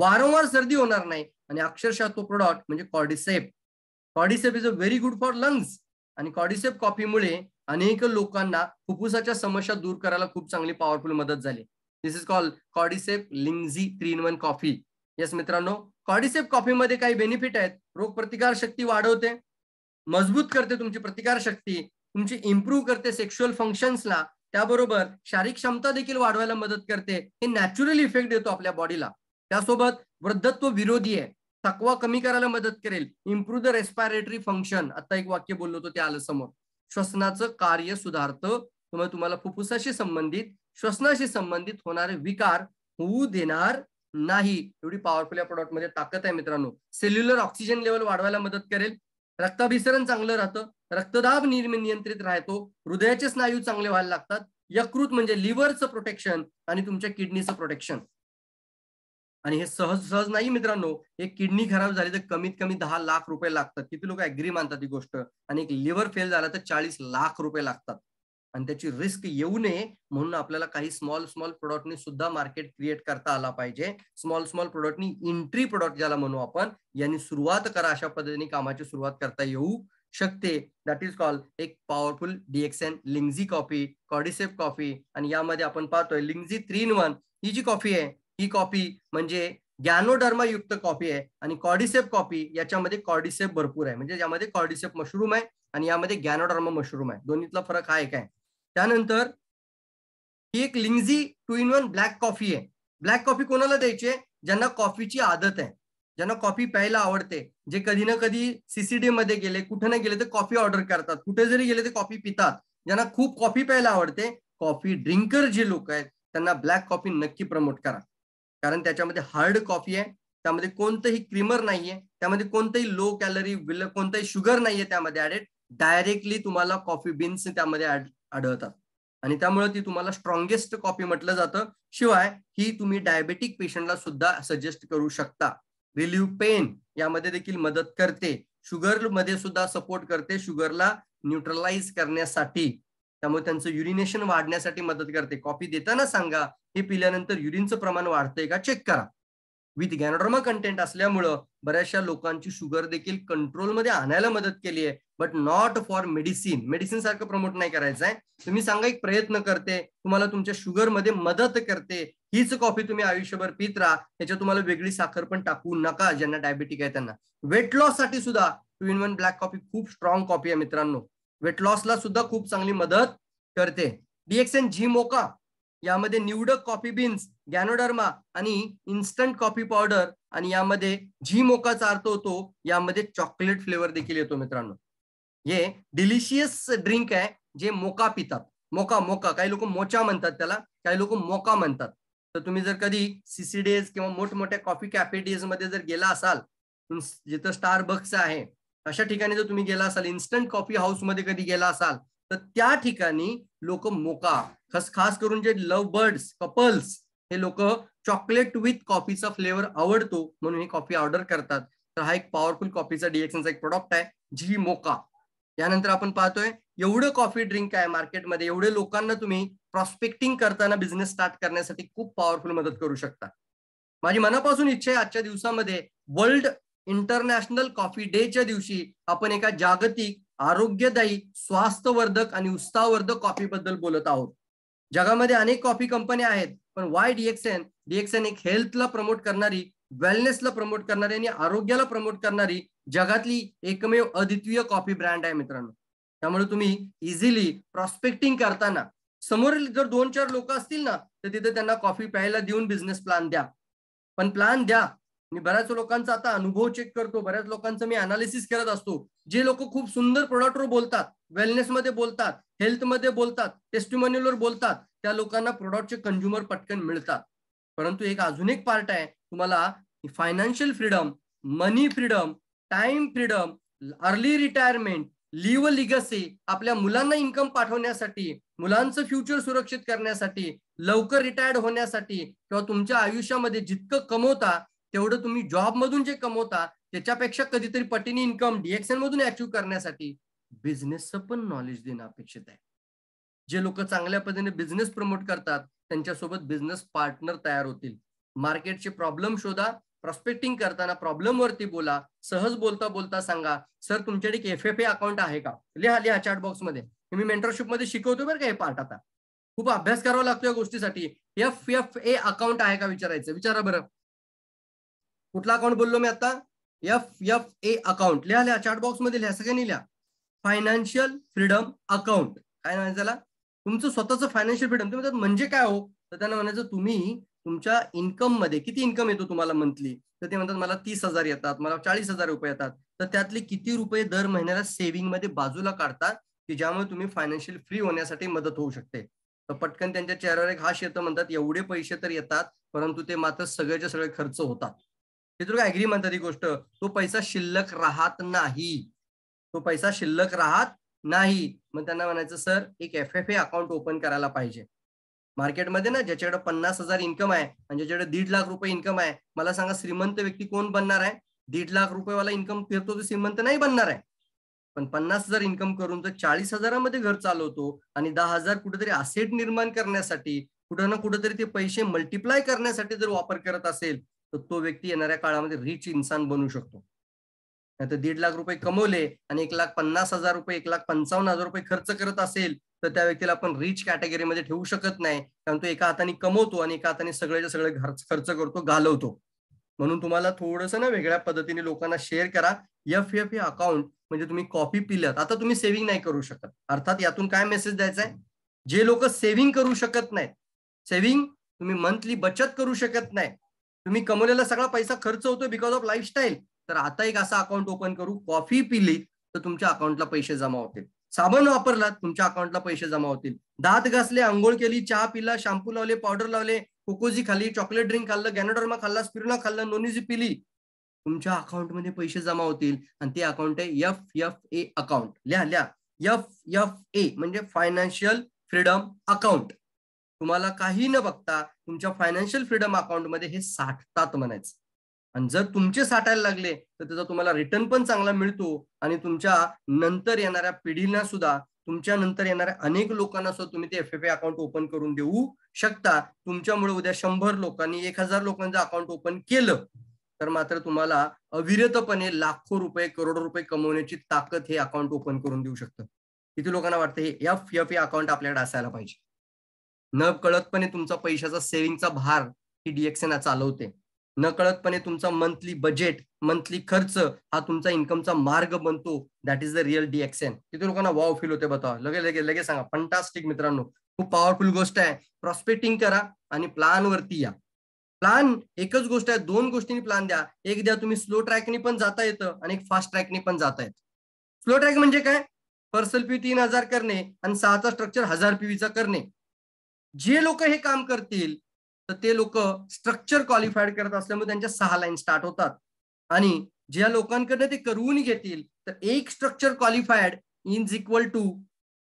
S1: वारंवार सर्दी होणार नाही आणि अक्षरशः तो प्रॉडक्ट म्हणजे cordyceps cordyceps is a very good for lungs आणि कॉर्डिसेप कॉफीमुळे अनेक लोकांना फुफ्फुसाच्या समस्या दूर करायला खूप चांगली पॉवरफुल मदत झाली this is call cordyceps lingzhi three in one coffee yes मित्रांनो कॉर्डिसेप कॉफीमध्ये काही बेनिफिट आहेत रोगप्रतिकार शक्ती वाढवते मजबूत करते तुमची प्रतिकारशक्ती तुमची इम्प्रूव्ह करते सेक्शुअल फंक्शन्सला त्याबरोबर शारीरिक क्षमता देखील वाढवायला मदत करते हे नॅचरल इफेक्ट देतो आपल्या बॉडीला त्यासोबत वृद्धत्व विरोधी आहे थकवा कमी करायला मदत करेल इम्प्रूव्ह द रेस्पायरेटरी फंक्शन आता एक वाक्य बोललो होतो ते आलं समोर श्वसनाचं कार्य सुधारतं त्यामुळे तुम्हाला फुफ्फुसाशी संबंधित श्वसनाशी संबंधित होणारे विकार होऊ देणार नाही एवढी पॉवरफुल या प्रॉडक्टमध्ये ताकद आहे मित्रांनो सेल्युलर ऑक्सिजन लेवल वाढवायला मदत करेल रक्ताभिसरण चांगलं राहतं रक्तदाब नियंत्रित राहतो हृदयाचे स्नायू चांगले व्हायला लागतात यकृत म्हणजे लिव्हरचं प्रोटेक्शन आणि तुमच्या किडनीचं प्रोटेक्शन आणि हे सहज सहज नाही मित्रांनो एक किडनी खराब झाली तर कमीत कमी दहा लाख रुपये लागतात किती लोक अग्री मानतात ही गोष्ट आणि एक लिव्हर फेल झाला तर चाळीस लाख रुपये लागतात आणि त्याची रिस्क येऊ नये म्हणून आपल्याला काही स्मॉल स्मॉल प्रोडक्टनी सुद्धा मार्केट क्रिएट करता आला पाहिजे स्मॉल स्मॉल प्रोडक्टनी एंट्री प्रोडक्ट ज्याला म्हणू आपण यांनी सुरुवात करा अशा पद्धतीने कामाची सुरुवात करता येऊ शकते दॅट इज कॉल एक powerful DXN lingzhi coffee cordyceps coffee आणि यामध्ये आपण पाहतोय लिंगझी थ्री इन वन ही जी कॉफी आहे ही कॉफी म्हणजे गॅनोडर्मा युक्त कॉफी आहे आणि कॉडिसेप कॉफी याच्यामध्ये कॉडिसेप भरपूर आहे म्हणजे यामध्ये कॉडिसेप मशरूम आहे आणि यामध्ये गॅनोडर्मा मशरूम आहे दोन्हीतला फरक हा एक आहे त्यानंतर ही एक lingzhi two in one black coffee आहे ब्लॅक कॉफी कोणाला द्यायची आहे ज्यांना कॉफीची आदत आहे ज्यांना कॉफी प्यायला आवडते जे कधी ना कधी सीसीडी मध्ये गेले कुठे ना गेले तर कॉफी ऑर्डर करतात कुठे जरी गेले ते कॉफी पितात ज्यांना खूप कॉफी प्यायला आवडते कॉफी ड्रिंकर जे लोक आहेत त्यांना ब्लॅक कॉफी नक्की प्रमोट करा कारण त्याच्यामध्ये हार्ड कॉफी आहे त्यामध्ये कोणतंही क्रीमर नाहीये त्यामध्ये कोणतंही लो कॅलरी कोणतंही शुगर नाहीये त्यामध्ये ऍडेड डायरेक्टली तुम्हाला कॉफी बीन्स त्यामध्ये आढळतात आणि त्यामुळे ती तुम्हाला स्ट्रॉंगेस्ट कॉपी म्हटलं जातं शिवाय ही तुम्ही डायबेटिक पेशंटला सुद्धा सजेस्ट करू शकता रिलीव पेन यामध्ये देखील मदत करते शुगर मध्ये सुद्धा सपोर्ट करते शुगरला न्यूट्रलाइज करण्यासाठी त्यामुळे त्यांचं युरिनेशन वाढण्यासाठी मदत करते कॉपी देताना सांगा हे पिल्यानंतर युरिनचं प्रमाण वाढतंय का चेक करा विथ गॅनोड्रोमा कंटेंट असल्यामुळं बऱ्याचशा लोकांची शुगर देखील कंट्रोलमध्ये आणायला मदत केली आहे but not for medicine medicine सारखं प्रमोट नाही करायचं आहे तुम्ही सांगा एक प्रयत्न करते तुम्हाला तुमच्या शुगरमध्ये मदत करते हीच कॉफी तुम्ही आयुष्यभर पित राहा त्याच्यात तुम्हाला वेगळी साखर पण टाकू नका ज्यांना डायबेटिक आहे त्यांना वेट लॉस साठी सुद्धा two in one black coffee खूप स्ट्रॉंग कॉफी आहे मित्रांनो वेट लॉसला सुद्धा खूप चांगली मदत करते एन झी मोका यामध्ये निवडक कॉफी बीन्स गॅनोडर्मा आणि इन्स्टंट कॉफी पावडर आणि यामध्ये झी मोका चारतो होतो यामध्ये चॉकलेट फ्लेवर देखील येतो मित्रांनो हे डिलिशियस ड्रिंक आहे जे मोका पितात मोका मोका काही लोक मोचा म्हणतात त्याला काही लोक मोका म्हणतात तर तुम्ही जर कधी सीसीडीएस किंवा मोठमोठ्या कॉफी कॅफेडेज मध्ये जर गेला असाल जिथं स्टार बक्स आहे अशा ठिकाणी जर तुम्ही गेला असाल इन्स्टंट कॉफी हाऊसमध्ये कधी गेला असाल तर त्या ठिकाणी लोक मोका खास खास करून जे लव्ह बर्ड्स कपल्स हे लोक चॉकलेट विथ कॉफीचा फ्लेवर आवडतो म्हणून ही कॉफी ऑर्डर करतात तर हा एक पॉवरफुल कॉफीचा डीएक्सनचा एक प्रोडक्ट आहे जी मोका यानंतर आपण पाहतोय एवढं कॉफी ड्रिंक आहे मार्केटमध्ये एवढे लोकांना तुम्ही प्रॉस्पेक्टिंग करताना बिझनेस स्टार्ट करण्यासाठी खूप पॉवरफुल मदत करू शकता माझी मनापासून इच्छा आहे आजच्या दिवसामध्ये वर्ल्ड इंटरनॅशनल कॉफी डेच्या दिवशी आपण एका जागतिक आरोग्यदायी स्वास्थ्यवर्धक आणि उत्साहवर्धक कॉफी बद्दल बोलत आहोत जगामध्ये अनेक कॉफी कंपन्या आहेत पण वाय डीएक्सएन डीएक्सएन एक हेल्थला प्रमोट करणारी वेलनेसला प्रमोट करणारी आणि आरोग्याला प्रमोट करणारी जगातली एकमेव अद्वितीय कॉफी ब्रँड आहे मित्रांनो त्यामुळे तुम्ही इझिली प्रॉस्पेक्टिंग करताना समोर जर दोन चार लोक असतील ना तर तिथे त्यांना कॉफी प्यायला देऊन बिझनेस प्लॅन द्या पण प्लॅन द्या मी बऱ्याच लोकांचा आता अनुभव चेक करतो बऱ्याच लोकांचं मी अनालिसिस करत असतो जे लोक खूप सुंदर प्रोडक्टवर बोलतात वेलनेसमध्ये बोलतात हेल्थमध्ये बोलतात टेस्टिमोनियलवर बोलतात त्या लोकांना प्रोडक्टचे कंझ्युमर पटकन मिळतात परंतु एक अजून एक पार्ट आहे तुम्हाला financial freedom money freedom time freedom early retirement leave legacy आपल्या मुलांना इन्कम पाठवण्यासाठी मुलांचं फ्युचर सुरक्षित करण्यासाठी लवकर रिटायर्ड होण्यासाठी किंवा तुमच्या आयुष्यामध्ये जितकं कमवता तेवढं तुम्ही जॉब मधून जे कमवता त्याच्यापेक्षा कधीतरी पटीने इन्कम डीएक्सएन मधून अचीव करण्यासाठी बिझनेसचं पण नॉलेज देणं अपेक्षित आहे जे लोक चांगल्या पद्धतीने बिझनेस प्रमोट करतात त्यांच्यासोबत बिझनेस पार्टनर तयार होतील मार्केटचे प्रॉब्लेम शोधा प्रॉस्पेक्टिंग करताना प्रॉब्लेम वरती बोला सहज बोलता बोलता सांगा सर तुमच्याकडे एक एफ एफ ए अकाउंट आहे का लिहा लिहा चॅट बॉक्समध्ये मी मध्ये शिकवतो बरं का हे पार्ट आता खूप अभ्यास करावा लागतो या गोष्टीसाठी एफ एफ ए अकाउंट आहे का विचारायचं विचारा बरं कुठला अकाउंट बोललो मी आता एफ एफ ए अकाउंट लिहा लिहा चार्ट बॉक्स मध्ये लिहा सगळ्यांनी लिहा फायनान्शियल फ्रीडम अकाउंट काय म्हणायचं त्याला तुमचं स्वतःचं फायनान्शियल फ्रीडम तुम्ही म्हणजे काय हो तर त्यांना म्हणायचं तुम्ही तुमच्या इन्कम मध्ये किती इन्कम येतो तुम्हाला मंथली तर ते म्हणतात मला तीस हजार येतात मला चाळीस हजार रुपये येतात तर त्यातले किती रुपये दर महिन्याला सेव्हिंग मध्ये बाजूला काढतात की ज्यामुळे तुम्ही फायनान्शियल फ्री होण्यासाठी मदत होऊ शकते तर पटकन त्यांच्या चेहऱ्यावर एक हाश येतं म्हणतात एवढे पैसे तर येतात परंतु ते मात्र सगळ्याचे सगळे खर्च होतात हे तुला ऍग्री म्हणतात ही गोष्ट तो पैसा शिल्लक राहत नाही तो पैसा शिल्लक राहत नाही मग त्यांना म्हणायचं सर एक F F A account open करायला पाहिजे मार्केटमध्ये ना ज्याच्याकडे पन्नास हजार इन्कम आहे आणि ज्याच्याकडे दीड लाख रुपये इन्कम आहे मला सांगा श्रीमंत व्यक्ती कोण बनणार आहे दीड लाख रुपयेवाला इन्कम फिरतो तो श्रीमंत नाही बनणार आहे पण पन्नास हजार इन्कम करून जर चाळीस हजारामध्ये घर चालवतो आणि दहा हजार कुठेतरी असेट निर्माण करण्यासाठी कुठं ना कुठेतरी ते पैसे मल्टिप्लाय करण्यासाठी जर वापर करत असेल तर तो व्यक्ती येणाऱ्या काळामध्ये रिच इन्सान बनू शकतो नाहीतर दीड लाख रुपये कमवले आणि एक लाख पन्नास हजार रुपये एक लाख पंचावन्न हजार रुपये खर्च करत असेल तर त्या व्यक्तीला आपण रिच कॅटेगरीमध्ये ठेवू शकत नाही कारण तो एका हाताने कमवतो आणि एका हाताने सगळ्याच्या सगळे खर्च करतो घालवतो म्हणून तुम्हाला थोडस ना वेगळ्या पद्धतीने लोकांना शेअर करा एफ एफ अकाउंट म्हणजे तुम्ही कॉपी पिलत आता तुम्ही सेव्हिंग नाही करू शकत अर्थात यातून काय मेसेज द्यायचा आहे जे लोक सेव्हिंग करू शकत नाहीत सेव्हिंग तुम्ही मंथली बचत करू शकत नाही तुम्ही कमवलेला सगळा पैसा खर्च होतो बिकॉज ऑफ लाईफस्टाईल तर आता एक असा अकाउंट ओपन करू कॉफी पिली तर तुमच्या अकाउंटला पैसे जमा होतील साबण वापरला तुमच्या अकाउंटला पैसे जमा होतील दात घासले आंघोळ केली चहा पिला शॅम्पू लावले पावडर लावले कोकोजी खाली चॉकलेट ड्रिंक खाल्लं गॅनोडर्मा खाल्ला स्पिरुना खाल्लं नोनीजी पिली तुमच्या अकाउंटमध्ये पैसे जमा होतील आणि ते अकाउंट आहे एफ एफ ए अकाउंट लिहा लिहा एफ एफ ए म्हणजे फायनान्शियल फ्रीडम अकाउंट तुम्हाला काही न बघता तुमच्या फायनान्शियल फ्रीडम अकाउंटमध्ये हे साठतात म्हणायचं आणि जर तुमचे साठायला लागले तर त्याचा तुम्हाला रिटर्न पण चांगला मिळतो आणि तुमच्या नंतर येणाऱ्या पिढीला सुद्धा तुमच्या नंतर येणाऱ्या अनेक लोकांना सुद्धा तुम्ही ते F F A account open करून देऊ शकता तुमच्यामुळे उद्या शंभर लोकांनी एक हजार लोकांचं अकाउंट ओपन केलं तर मात्र तुम्हाला अविरतपणे लाखो रुपये करोडो रुपये कमवण्याची ताकद हे अकाउंट ओपन करून देऊ शकतं किती लोकांना वाटतं हे एफ एफ ए अकाउंट आपल्याकडे असायला पाहिजे न कळतपणे तुमचा पैशाचा सेव्हिंगचा भार ही डीएक्सएन चालवते न कळतपणे तुमचा मंथली बजेट मंथली खर्च हा तुमचा इन्कमचा मार्ग बनतो that is the real DXN किती लोकांना वाव फील होते बघा लगे लगेच लगेच सांगा फंटास्टिक मित्रांनो खूप पॉवरफुल गोष्ट आहे प्रॉस्पेक्टिंग करा आणि वरती या प्लान एकच गोष्ट आहे दोन गोष्टींनी प्लान द्या एक द्या तुम्ही स्लो ट्रॅकनी पण जाता येतं आणि एक फास्ट ट्रॅकनी पण जाता येत स्लो ट्रॅक म्हणजे काय पर्सल पी e तीन हजार करणे आणि सहाचा स्ट्रक्चर हजार पीवीचा e करणे जे लोक हे काम करतील तर ते लोक स्ट्रक्चर क्वालिफाईड करत असल्यामुळे त्यांच्या सहा लाईन स्टार्ट होतात आणि ज्या लोकांकडनं ते करून घेतील तर एक structure qualified is equal to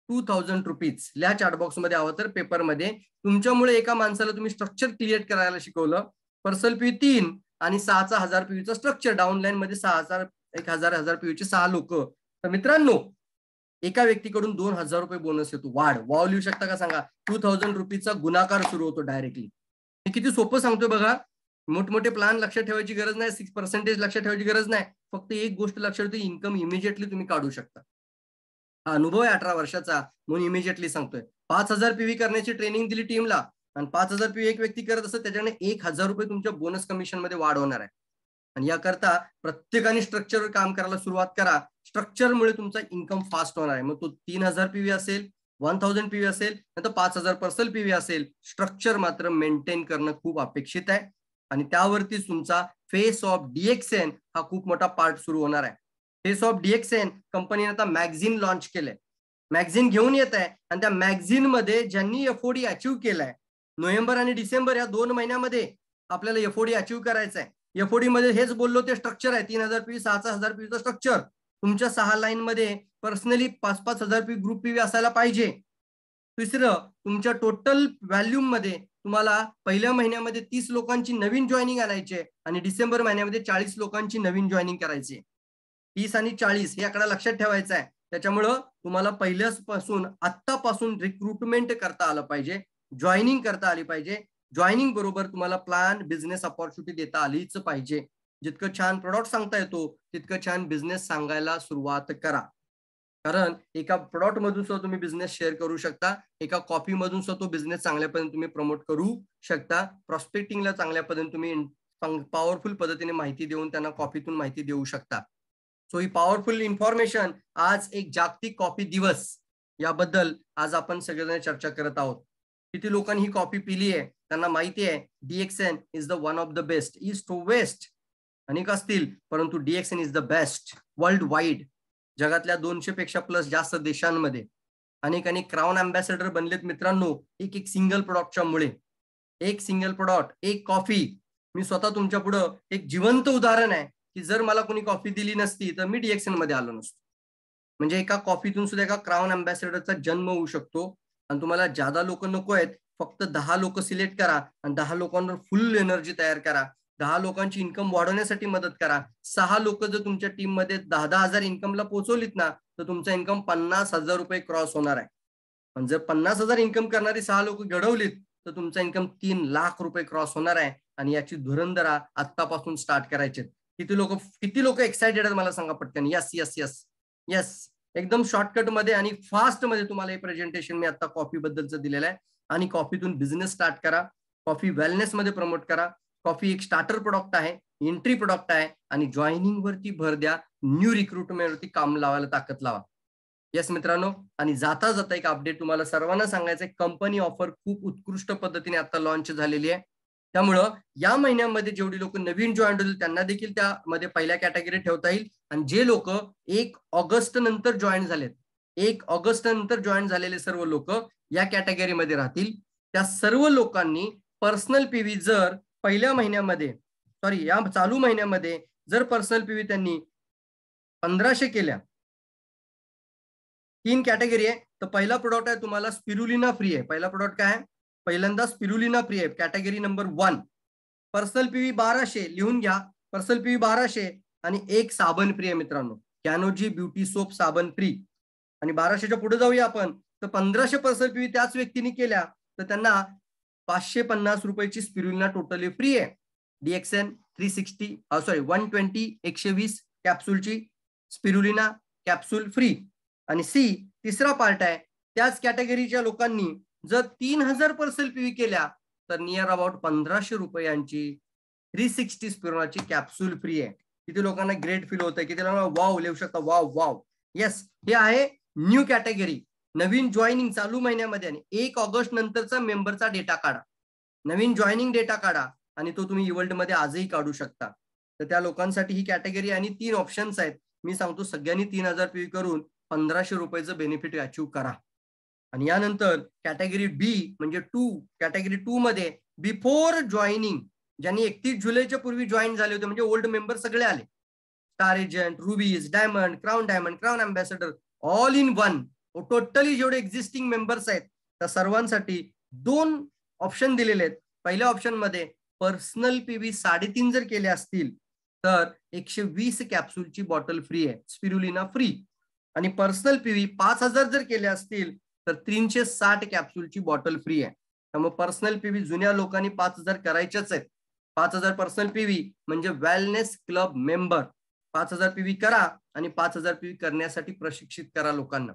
S1: two thousand rupees या चार्ट बॉक्समध्ये हवं तर पेपरमध्ये तुमच्यामुळे एका माणसाला तुम्ही स्ट्रक्चर क्रिएट करायला शिकवलं पर्सल पी तीन आणि सहाचा हजार पीयूचं स्ट्रक्चर लाईन मध्ये सहा हजार एक हजार हजार पीयूचे सहा लोक तर मित्रांनो एका व्यक्तीकडून दोन हजार रुपये बोनस येतो वाढ वाव लिहू शकता का सांगा टू थाउजंड रुपीजचा गुणाकार सुरू होतो डायरेक्टली हे किती सोपं सांगतोय बघा मोठमोठे प्लान लक्षात ठेवायची गरज नाही सिक्स पर्सेंटेज लक्षात ठेवायची गरज नाही फक्त एक गोष्ट लक्षात ठेवते इन्कम इमिजिएटली तुम्ही काढू शकता हा अनुभव आहे अठरा वर्षाचा म्हणून इमिजिएटली सांगतोय पाच हजार पीव्ही करण्याची ट्रेनिंग दिली टीमला आणि पाच हजार पीव्ही एक व्यक्ती करत असत त्याच्याने एक हजार रुपये तुमच्या बोनस कमिशन मध्ये वाढ होणार आहे आणि याकरता प्रत्येकाने स्ट्रक्चरवर काम करायला सुरुवात करा स्ट्रक्चरमुळे तुमचा इन्कम फास्ट होणार आहे मग तो तीन हजार पीव्ही असेल वन थाउजंड पीव्ही असेल नंतर पाच हजार पर्सल पीव्ही असेल स्ट्रक्चर मात्र मेंटेन करणं खूप अपेक्षित आहे आणि त्यावरतीच तुमचा फेस ऑफ डीएक्सएन हा खूप मोठा पार्ट सुरू होणार आहे फेस ऑफ डीएक्सएन कंपनीने आता मॅगझिन लॉन्च केलंय मॅगझिन घेऊन येत आहे आणि त्या मॅगझिन मध्ये ज्यांनी एफओडी अचीव्ह केलाय नोव्हेंबर आणि डिसेंबर या दोन महिन्यामध्ये आपल्याला एफओडी अचीव्ह करायचा आहे एफओडी मध्ये हेच बोललो ते स्ट्रक्चर आहे तीन हजार पी सहा सहा हजार पीचं स्ट्रक्चर तुमच्या सहा लाईन मध्ये पर्सनली पाच पाच हजार पी ग्रुप पीवी असायला पाहिजे तिसरं तुमच्या टोटल व्हॅल्यूम मध्ये तुम्हाला पहिल्या महिन्यामध्ये तीस लोकांची नवीन जॉईनिंग आणायचे आणि डिसेंबर महिन्यामध्ये चाळीस लोकांची नवीन जॉईनिंग करायची तीस आणि चाळीस हे आकडा लक्षात ठेवायचं आहे त्याच्यामुळं तुम्हाला पहिल्यापासून पासून आत्तापासून रिक्रुटमेंट करता आलं पाहिजे जॉईनिंग करता आली पाहिजे जॉईनिंग बरोबर तुम्हाला प्लॅन बिझनेस अपॉर्च्युनिटी देता आलीच पाहिजे जितकं छान प्रॉडक्ट सांगता येतो तितकं छान बिझनेस सांगायला सुरुवात करा कारण एका प्रॉडक्ट मधून सुद्धा तुम्ही बिझनेस शेअर करू शकता एका कॉफी मधून सुद्धा तो बिझनेस चांगल्या पद्धतीने तुम्ही प्रमोट करू शकता प्रॉस्पेक्टिंगला चांगल्या पद्धतीने तुम्ही पॉवरफुल पद्धतीने माहिती देऊन त्यांना कॉफीतून माहिती देऊ शकता सो ही पॉवरफुल इन्फॉर्मेशन आज एक जागतिक कॉपी दिवस याबद्दल आज आपण सगळेजण चर्चा करत आहोत किती लोकांनी ही कॉपी पिली आहे त्यांना माहिती आहे DXN is the one of the best is to west अनेक असतील परंतु DXN is the best world wide जगातल्या दोनशे पेक्षा प्लस जास्त देशांमध्ये अनेक अनेक क्राऊन अँबॅसेडर बनलेत मित्रांनो एक एक सिंगल प्रॉडक्टच्या मुळे एक सिंगल प्रॉडक्ट एक कॉफी मी स्वतः तुमच्या पुढं एक जिवंत उदाहरण आहे की जर मला कोणी कॉफी दिली नसती तर मी डीएक्सएन मध्ये आलो नसतो म्हणजे एका कॉफीतून सुद्धा एका क्राऊन अँबॅसेडरचा जन्म होऊ शकतो आणि तुम्हाला जादा लोक नको आहेत फक्त दहा लोक सिलेक्ट करा आणि दहा लोकांवर फुल एनर्जी तयार करा दहा लोकांची इन्कम वाढवण्यासाठी मदत करा सहा लोक जर तुमच्या टीम मध्ये दहा दहा हजार इन्कमला पोहोचवलीत ना तर तुमचा इन्कम पन्नास हजार रुपये क्रॉस होणार आहे पण जर पन्नास हजार इन्कम करणारी सहा लोक घडवलीत तर तुमचा इन्कम तीन लाख रुपये क्रॉस होणार आहे आणि याची धुरंधरा आतापासून स्टार्ट करायचे किती लोक किती लोक एक्सायटेड आहेत मला सांगा पटकन यस यस यस यस एकदम शॉर्टकट मध्ये आणि फास्ट मध्ये तुम्हाला हे प्रेझेंटेशन मी आता कॉपी बद्दलचं दिलेलं आहे आणि कॉफीतून बिझनेस स्टार्ट करा कॉफी वेलनेस मध्ये प्रमोट करा कॉफी एक स्टार्टर प्रोडक्ट आहे एंट्री प्रोडक्ट आहे आणि जॉईनिंग वरती भर द्या न्यू रिक्रुटमेंटवरती काम लावायला ताकद लावा येस मित्रांनो आणि जाता जाता एक अपडेट तुम्हाला सर्वांना सांगायचं कंपनी ऑफर खूप उत्कृष्ट पद्धतीने आता लॉन्च झालेली आहे त्यामुळं या महिन्यामध्ये जेवढी लोक नवीन जॉईन होतील त्यांना देखील त्यामध्ये पहिल्या कॅटेगरीत ठेवता येईल आणि जे लोक एक ऑगस्ट नंतर जॉईन झालेत एक ऑगस्ट नंतर जॉईन झालेले सर्व लोक या कॅटेगरीमध्ये राहतील त्या सर्व लोकांनी पर्सनल पीव्ही जर पहिल्या महिन्यामध्ये सॉरी या चालू महिन्यामध्ये जर पर्सनल पीव्ही त्यांनी पंधराशे केल्या तीन कॅटेगरी आहे तर पहिला प्रोडक्ट आहे तुम्हाला स्पिरुलिना फ्री आहे पहिला प्रॉडक्ट काय आहे पहिल्यांदा स्पिरुलिना फ्री आहे category number one personal PV बाराशे लिहून घ्या पर्सनल पीव्ही बाराशे आणि एक साबण फ्री आहे मित्रांनो कॅनोजी ब्युटी सोप साबण फ्री आणि बाराशेच्या पुढे जाऊया आपण तर पंधराशे पीव्ही त्याच व्यक्तीने केल्या तर त्यांना पाचशे पन्नास रुपयाची स्पिरुलिना टोटली फ्री आहे DXN three sixty sorry one twenty एकशे वीस कॅप्सूलची स्पिरुलिना कॅप्सूल फ्री आणि सी तिसरा पार्ट आहे त्याच कॅटेगरीच्या लोकांनी जर तीन हजार पर्सेल पीव्ही केल्या तर नियर अबाउट पंधराशे रुपयांची थ्री सिक्स्टी स्पिरोनाची कॅप्सूल फ्री आहे किती लोकांना ग्रेट फील होत आहे किती लोकांना वाव लिहू शकता वाव वाव येस हे आहे न्यू कॅटेगरी नवीन जॉईनिंग चालू महिन्यामध्ये आणि एक ऑगस्ट नंतरचा मेंबरचा डेटा काढा नवीन जॉईनिंग डेटा काढा आणि तो तुम्ही इव्हल्ट मध्ये आजही काढू शकता तर त्या लोकांसाठी ही कॅटेगरी आणि तीन ऑप्शन्स आहेत मी सांगतो सगळ्यांनी तीन हजार पे करून पंधराशे रुपयाचं बेनिफिट अचीव्ह करा आणि यानंतर कॅटेगरी बी म्हणजे टू कॅटेगरी टू मध्ये बिफोर जॉईनिंग ज्यांनी एकतीस जुलैच्या पूर्वी जॉईन झाले होते म्हणजे ओल्ड मेंबर सगळे आले star agent rubies diamond crown diamond crown ambassador all in one totally जेवढे एक्झिस्टिंग मेंबर्स आहेत त्या सर्वांसाठी दोन ऑप्शन दिलेले आहेत पहिल्या ऑप्शनमध्ये पर्सनल पीव्ही साडेतीन जर केले असतील तर एकशे वीस कॅप्सूलची बॉटल फ्री आहे स्पिरुलिना फ्री आणि पर्सनल पीव्ही पाच हजार जर केले असतील तर तीनशे साठ कॅप्सूलची बॉटल फ्री आहे त्यामुळे पर्सनल पीव्ही जुन्या लोकांनी पाच हजार करायच्याच आहेत पाच हजार पर्सनल पीव्ही म्हणजे वेलनेस क्लब मेंबर पाच हजार पीव्ही करा आणि पाच हजार पीव्ही करण्यासाठी प्रशिक्षित करा लोकांना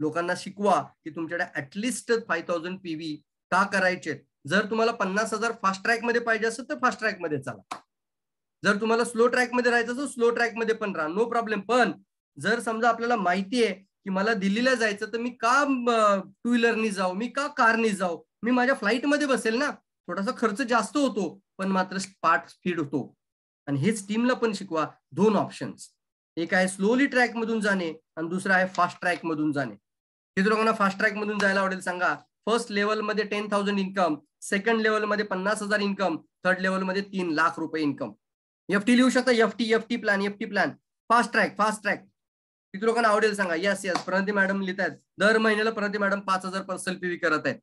S1: लोकांना शिकवा की तुमच्याकडे ऍटलिस्ट फाय थाउजंड पीव्ही का करायचे जर तुम्हाला पन्नास हजार फास्ट ट्रॅक मध्ये पाहिजे असेल तर फास्ट ट्रॅक मध्ये चला जर तुम्हाला स्लो ट्रॅक मध्ये राहायचं असेल स्लो ट्रॅक मध्ये पण राहा नो प्रॉब्लेम पण जर समजा आपल्याला माहिती आहे की मला दिल्लीला जायचं तर मी का टू व्हीलरनी जाऊ मी का कारनी जाऊ मी माझ्या फ्लाईटमध्ये बसेल ना थोडासा खर्च जास्त होतो पण मात्र पार्ट स्पीड होतो आणि हेच टीमला पण शिकवा दोन ऑप्शन्स एक आहे स्लोली ट्रॅक मधून जाणे आणि दुसरा आहे फास्ट ट्रॅक मधून जाणे किती लोकांना फास्ट ट्रॅक मधून जायला आवडेल सांगा फर्स्ट लेवलमध्ये टेन थाउजंड इन्कम सेकंड लेवलमध्ये पन्नास हजार इन्कम थर्ड लेवलमध्ये तीन लाख रुपये इन्कम एफटी लिहू शकता FT FT plan FT plan fast track fast track किती लोकांना आवडेल सांगा यस यस प्रणती मॅडम लिहित आहेत दर महिन्याला प्रणती मॅडम पाच हजार पर्सेल पीवी करत आहेत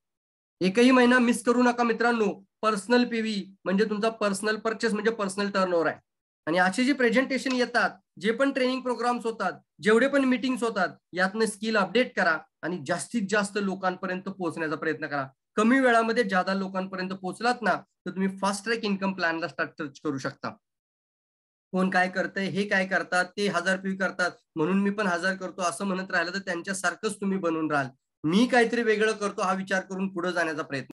S1: एकही महिना मिस करू नका मित्रांनो पर्सनल पीव्ही म्हणजे तुमचा पर्सनल परचेस म्हणजे पर्सनल ओव्हर आहे आणि असे जे प्रेझेंटेशन येतात जे पण ट्रेनिंग प्रोग्राम्स होतात जेवढे पण मीटिंग्स होतात यातनं स्किल अपडेट करा आणि जास्तीत जास्त लोकांपर्यंत पोहोचण्याचा प्रयत्न करा कमी वेळामध्ये ज्यादा लोकांपर्यंत पोहोचलात ना तर तुम्ही फास्ट ट्रॅक इन्कम प्लॅनला स्टार्ट करू शकता कोण काय करतंय हे काय करतात ते हजार पीव्ही करतात म्हणून मी पण हजार करतो असं म्हणत राहिलं तर त्यांच्यासारखंच तुम्ही बनून राहाल मी काहीतरी वेगळं करतो हा विचार करून पुढे जाण्याचा प्रयत्न